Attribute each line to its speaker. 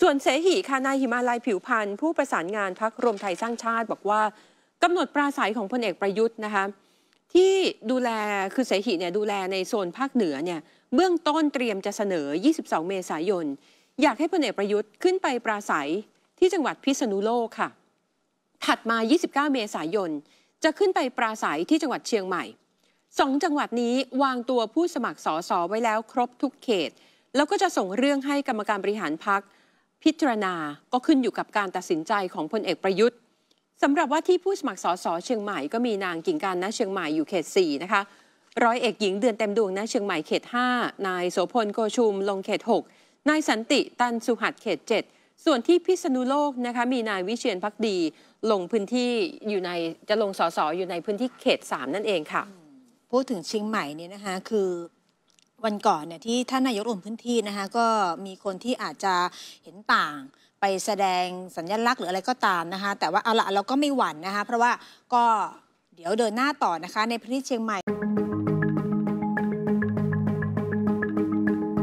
Speaker 1: ส่วนเสหีค่ะนายหิมาลัยผิวพันธ์ผู้ประสานงานพักรวมไทยสร้างชาติบอกว่ากำหนดปราศัยของพลเอกประยุทธ์นะคะที่ดูแลคือเสหิเนี่ยดูแลในโซนภาคเหนือเนี่ยเบื้องต้นเตรียมจะเสนอ 22 เมษายนอยากให้พลเอกประยุทธ์ขึ้นไปปราศัยที่จังหวัดพิษณุโลกค่ะถัดมา 29 เมษายนจะขึ้นไปปราศัยที่จังหวัดเชียงใหม่สองจังหวัดนี้วางตัวผู้สมัครสอสอไว้แล้วครบทุกเขต แล้วก็จะส่งเรื่องให้กรรมการบริหารพักพิจารณาก็ขึ้นอยู่กับการตัดสินใจของพลเอกประยุทธ์สำหรับว่าที่ผู้สมัครสสเชียงใหม่ก็มีนางกิ่งการณเชียงใหม่อยู่เขต4นะคะร้อยเอกหญิงเดือนเต็มดวงณเชียงใหม่เขต5นายโสพลโกชุม ลงเขต6นายสันติตันสุหัสเขต7ส่วนที่พิษณุโลกนะคะมีนายวิเชียนพักดีลงพื้นที่อยู่ในจะลงสสอยู่ในพื้นที่เขต3นั่นเองค่ะพูดถึงเชียงใหม่เนี่ยนะคะคือ
Speaker 2: วันก่อนเนี่ยที่ท่านนายกลงพื้นที่นะคะก็มีคนที่อาจจะเห็นต่าง ไปแสดงสัญญลักษณ์หรืออะไรก็ตามนะคะ แต่ว่าเอาละเราก็ไม่หวั่นนะคะ เพราะว่าก็เดี๋ยวเดินหน้าต่อนะคะในพื้นที่เชียงใหม่